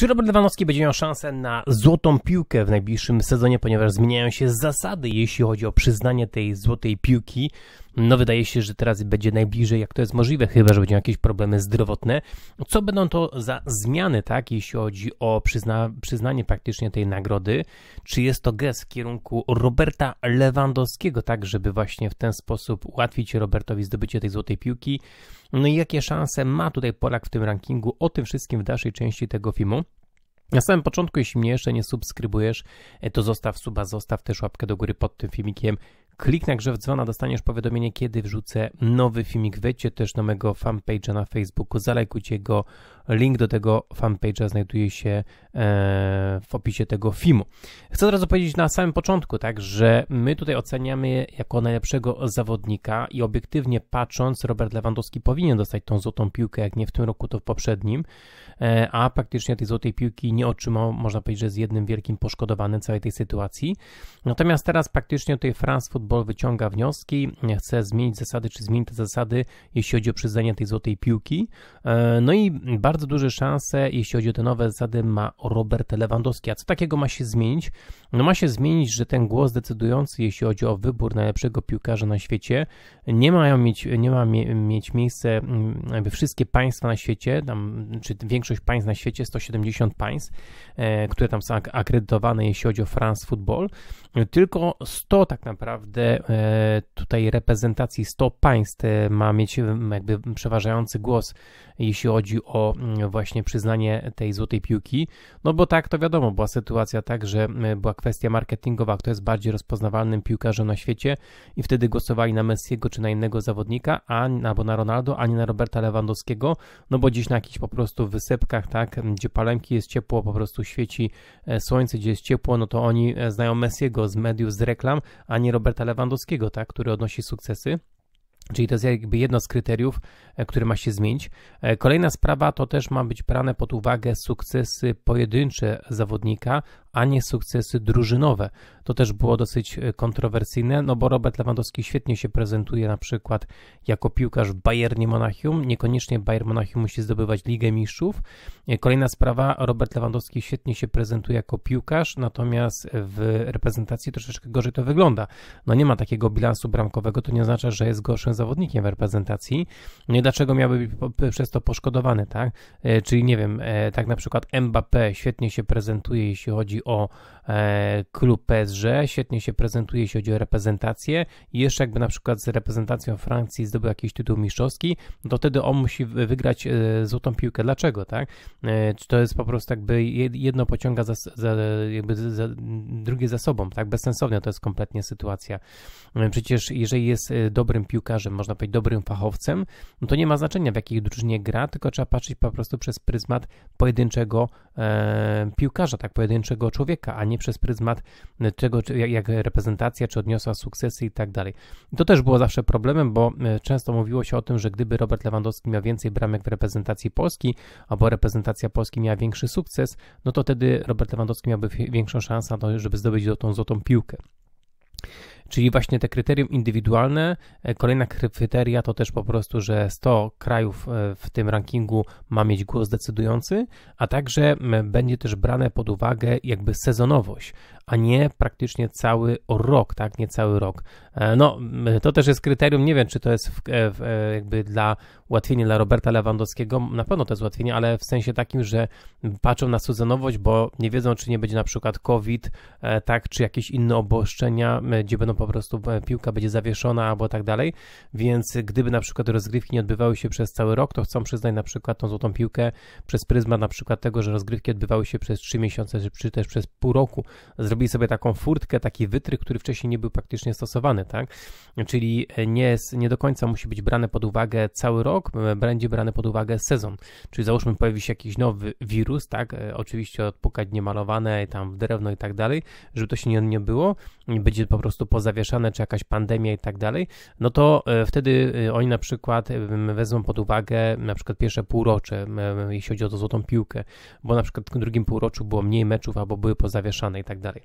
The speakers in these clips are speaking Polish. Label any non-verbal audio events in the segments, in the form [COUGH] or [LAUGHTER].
Czy Robert Lewandowski będzie miał szansę na złotą piłkę w najbliższym sezonie, ponieważ zmieniają się zasady, jeśli chodzi o przyznanie tej złotej piłki? No wydaje się, że teraz będzie najbliżej, jak to jest możliwe, chyba że będą jakieś problemy zdrowotne. Co będą to za zmiany, tak, jeśli chodzi o przyzna przyznanie praktycznie tej nagrody? Czy jest to gest w kierunku Roberta Lewandowskiego, tak, żeby właśnie w ten sposób ułatwić Robertowi zdobycie tej złotej piłki? No i jakie szanse ma tutaj Polak w tym rankingu? O tym wszystkim w dalszej części tego filmu. Na samym początku, jeśli mnie jeszcze nie subskrybujesz, e, to zostaw suba, zostaw też łapkę do góry pod tym filmikiem. Kliknij na grzew dzwona, dostaniesz powiadomienie, kiedy wrzucę nowy filmik. Wejdźcie też na mojego fanpage'a na Facebooku, zalajkujcie go. Link do tego fanpage'a znajduje się e, w opisie tego filmu. Chcę od razu powiedzieć na samym początku, tak, że my tutaj oceniamy jako najlepszego zawodnika i obiektywnie patrząc, Robert Lewandowski powinien dostać tą złotą piłkę, jak nie w tym roku, to w poprzednim. E, a praktycznie tej złotej piłki nie otrzymał, można powiedzieć, że z jednym wielkim poszkodowanym całej tej sytuacji. Natomiast teraz praktycznie tutaj France Football wyciąga wnioski, e, chce zmienić zasady, czy zmienić te zasady, jeśli chodzi o przyznanie tej złotej piłki. E, no i bardzo duże szanse, jeśli chodzi o te nowe zasady, ma Robert Lewandowski. A co takiego ma się zmienić? No ma się zmienić, że ten głos decydujący, jeśli chodzi o wybór najlepszego piłkarza na świecie, nie mają mieć, nie ma mieć miejsce mm, jakby wszystkie państwa na świecie, tam, czy większość większość państw na świecie, 170 państw, e, które tam są akredytowane, jeśli chodzi o France Football. Tylko 100 tak naprawdę e, tutaj reprezentacji, 100 państw e, ma mieć jakby przeważający głos, jeśli chodzi o mm, właśnie przyznanie tej złotej piłki. No bo tak, to wiadomo, była sytuacja tak, że była kwestia marketingowa, kto jest bardziej rozpoznawalnym piłkarzem na świecie i wtedy głosowali na Messiego czy na innego zawodnika, a, albo na Ronaldo, a nie na Roberta Lewandowskiego, no bo gdzieś na jakiś po prostu wysep tak, gdzie palemki jest ciepło, po prostu świeci e, słońce, gdzie jest ciepło, no to oni e, znają Messiego z mediów, z reklam, a nie Roberta Lewandowskiego, tak, który odnosi sukcesy. Czyli to jest jakby jedno z kryteriów, e, które ma się zmienić. E, kolejna sprawa to też ma być brane pod uwagę sukcesy pojedyncze zawodnika, a nie sukcesy drużynowe. To też było dosyć e, kontrowersyjne, no bo Robert Lewandowski świetnie się prezentuje na przykład jako piłkarz w Bayernie Monachium. Niekoniecznie Bayern Monachium musi zdobywać Ligę Mistrzów. Kolejna sprawa, Robert Lewandowski świetnie się prezentuje jako piłkarz, natomiast w reprezentacji troszeczkę gorzej to wygląda. No nie ma takiego bilansu bramkowego, to nie oznacza, że jest gorszym zawodnikiem w reprezentacji, no dlaczego miałby być przez to poszkodowany, tak? E, czyli nie wiem, e, tak na przykład Mbappé świetnie się prezentuje, jeśli chodzi o e, klub PSG, świetnie się prezentuje, jeśli chodzi o reprezentację i jeszcze jakby na przykład z reprezentacją Francji zdobył jakiś tytuł mistrzowski, to wtedy on musi wygrać złotą piłkę. Dlaczego, tak? Czy to jest po prostu jakby jedno pociąga za, za, jakby za, drugie za sobą, tak? Bezsensownie to jest kompletnie sytuacja. Przecież jeżeli jest dobrym piłkarzem, można powiedzieć dobrym fachowcem, no to nie ma znaczenia w jakiej drużynie gra, tylko trzeba patrzeć po prostu przez pryzmat pojedynczego e, piłkarza, tak pojedynczego człowieka, a nie przez pryzmat tego, jak, jak reprezentacja, czy odniosła sukcesy i tak dalej. To też było zawsze problemem, bo e, często mówiło się o tym, że gdyby Robert Lewandowski miał więcej bramek w reprezentacji Polski, albo reprezentacja Polski miała większy sukces, no to wtedy Robert Lewandowski miałby większą szansę na to, żeby zdobyć tą złotą piłkę. Czyli właśnie te kryterium indywidualne. E, kolejna kryteria to też po prostu, że 100 krajów e, w tym rankingu ma mieć głos decydujący, a także będzie też brane pod uwagę jakby sezonowość a nie praktycznie cały rok, tak, nie cały rok. E, no, to też jest kryterium, nie wiem, czy to jest w, e, w, e, jakby dla ułatwienia dla Roberta Lewandowskiego, na pewno to jest ułatwienie, ale w sensie takim, że patrzą na sezonowość, bo nie wiedzą, czy nie będzie na przykład COVID, tak, czy jakieś inne obostrzenia, gdzie będą po prostu, piłka będzie zawieszona albo tak dalej, więc gdyby na przykład rozgrywki nie odbywały się przez cały rok, to chcą przyznać na przykład tą złotą piłkę przez pryzmat na przykład tego, że rozgrywki odbywały się przez 3 miesiące, czy też przez pół roku. Zrobią zrobili sobie taką furtkę, taki wytrych, który wcześniej nie był praktycznie stosowany, tak? Czyli e, nie, nie do końca musi być brane pod uwagę cały rok, będzie brane pod uwagę sezon. Czyli załóżmy pojawi się jakiś nowy wirus, tak? E, oczywiście odpukać niemalowane tam w drewno i tak dalej, żeby to się nie, nie było, będzie po prostu pozawieszane, czy jakaś pandemia i tak dalej, no to e, wtedy oni na przykład wezmą pod uwagę na przykład pierwsze półrocze, jeśli chodzi o to złotą piłkę, bo na przykład w drugim półroczu było mniej meczów albo były pozawieszane i tak dalej.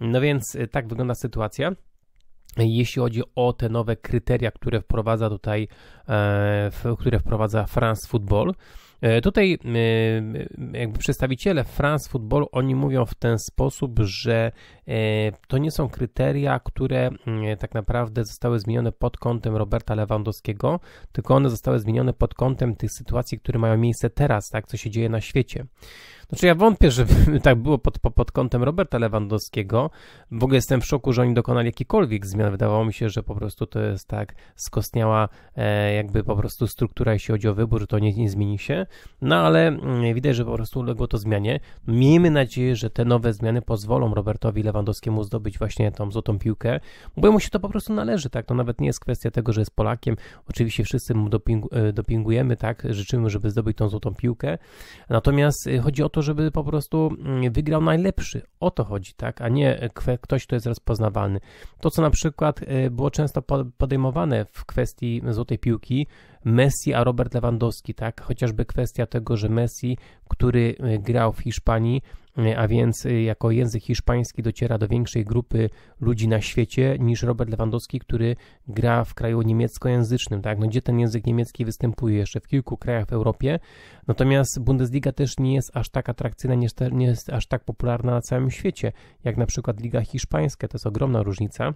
No więc y, tak wygląda sytuacja. Jeśli chodzi o te nowe kryteria, które wprowadza tutaj, e, które wprowadza France Football, e, Tutaj y, y, jakby przedstawiciele France Football, oni mówią w ten sposób, że e, to nie są kryteria, które mm, tak naprawdę zostały zmienione pod kątem Roberta Lewandowskiego, tylko one zostały zmienione pod kątem tych sytuacji, które mają miejsce teraz, tak, co się dzieje na świecie. Znaczy ja wątpię, żeby [LAUGHS] tak było pod, pod kątem Roberta Lewandowskiego. W ogóle jestem w szoku, że oni dokonali jakichkolwiek zmian. Wydawało mi się, że po prostu to jest tak skostniała e, jakby po prostu struktura, jeśli chodzi o wybór, to nie, nie zmieni się. No ale mm, widać, że po prostu uległo to zmianie. Miejmy nadzieję, że te nowe zmiany pozwolą Robertowi Lewandowskiemu zdobyć właśnie tą złotą piłkę, bo mu się to po prostu należy, tak? To nawet nie jest kwestia tego, że jest Polakiem. Oczywiście wszyscy mu dopingu, e, dopingujemy, tak? Życzymy, żeby zdobyć tą złotą piłkę. Natomiast e, chodzi o to, to, żeby po prostu mm, wygrał najlepszy. O to chodzi, tak, a nie e, ktoś, kto jest rozpoznawalny. To, co na przykład e, było często podejmowane w kwestii złotej piłki, Messi a Robert Lewandowski, tak? Chociażby kwestia tego, że Messi, który e, grał w Hiszpanii, e, a więc e, jako język hiszpański dociera do większej grupy ludzi na świecie niż Robert Lewandowski, który gra w kraju niemieckojęzycznym, tak? No gdzie ten język niemiecki występuje jeszcze w kilku krajach w Europie. Natomiast Bundesliga też nie jest aż tak atrakcyjna, nie jest, nie jest aż tak popularna na całym świecie, jak na przykład Liga Hiszpańska, to jest ogromna różnica.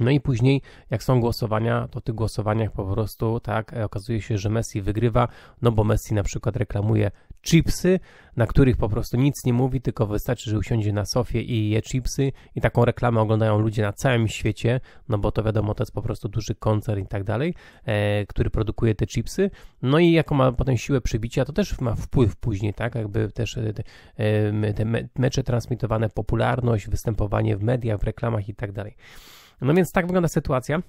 No i później, jak są głosowania, to w tych głosowaniach po prostu tak e, okazuje się, że Messi wygrywa, no bo Messi na przykład reklamuje chipsy, na których po prostu nic nie mówi, tylko wystarczy, że usiądzie na sofie i je chipsy i taką reklamę oglądają ludzie na całym świecie, no bo to wiadomo, to jest po prostu duży koncern i tak dalej, e, który produkuje te chipsy, no i jaką ma potem siłę przybicia, to też ma wpływ później, tak, jakby też e, te e, mecze transmitowane, popularność, występowanie w mediach, w reklamach i tak dalej. No więc tak wygląda sytuacja.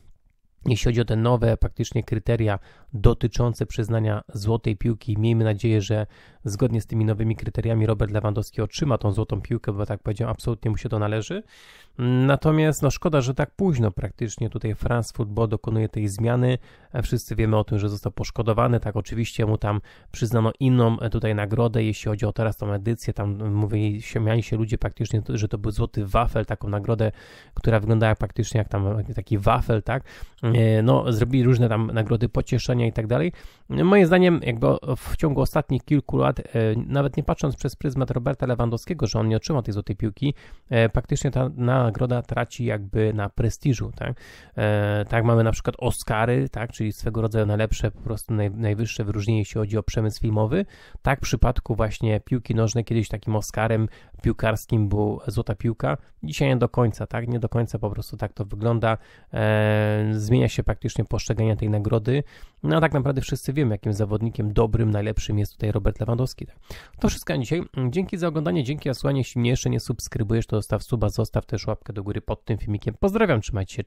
Jeśli chodzi o te nowe praktycznie kryteria dotyczące przyznania złotej piłki, miejmy nadzieję, że zgodnie z tymi nowymi kryteriami Robert Lewandowski otrzyma tą złotą piłkę, bo tak powiedziałem, absolutnie mu się to należy. Natomiast no szkoda, że tak późno praktycznie tutaj France Football dokonuje tej zmiany. Wszyscy wiemy o tym, że został poszkodowany, tak oczywiście mu tam przyznano inną e, tutaj nagrodę, jeśli chodzi o teraz tą edycję, tam mówili, śmiali się ludzie praktycznie, że to był złoty wafel, taką nagrodę, która wyglądała praktycznie jak tam taki wafel, tak? E, no, zrobili różne tam nagrody pocieszenia i tak dalej. Moim zdaniem jakby w ciągu ostatnich kilku lat przykład, e, nawet nie patrząc przez pryzmat Roberta Lewandowskiego, że on nie otrzymał tej złotej piłki, praktycznie e, ta nagroda traci jakby na prestiżu, tak? E, tak mamy na przykład Oscary, tak? Czyli swego rodzaju najlepsze, po prostu najwyższe wyróżnienie, jeśli chodzi o przemysł filmowy. Tak w przypadku właśnie piłki nożnej kiedyś takim Oscarem piłkarskim był złota piłka. Dzisiaj nie do końca, tak? Nie do końca po prostu tak to wygląda. Zmienia się praktycznie postrzeganie tej nagrody. No a tak naprawdę wszyscy wiemy, jakim zawodnikiem dobrym, najlepszym jest tutaj Robert Lewandowski tak. To wszystko na dzisiaj. Dzięki za oglądanie, dzięki za słuchanie. Jeśli mnie jeszcze nie subskrybujesz, to zostaw suba, zostaw też łapkę do góry pod tym filmikiem. Pozdrawiam, trzymajcie się.